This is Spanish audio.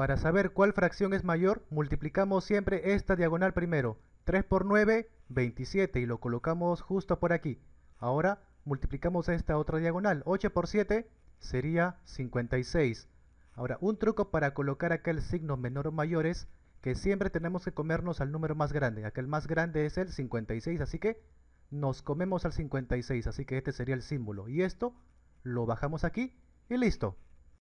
Para saber cuál fracción es mayor, multiplicamos siempre esta diagonal primero. 3 por 9, 27 y lo colocamos justo por aquí. Ahora multiplicamos esta otra diagonal. 8 por 7 sería 56. Ahora, un truco para colocar acá el signo menor o mayor es que siempre tenemos que comernos al número más grande. Aquel más grande es el 56, así que nos comemos al 56, así que este sería el símbolo. Y esto lo bajamos aquí y listo.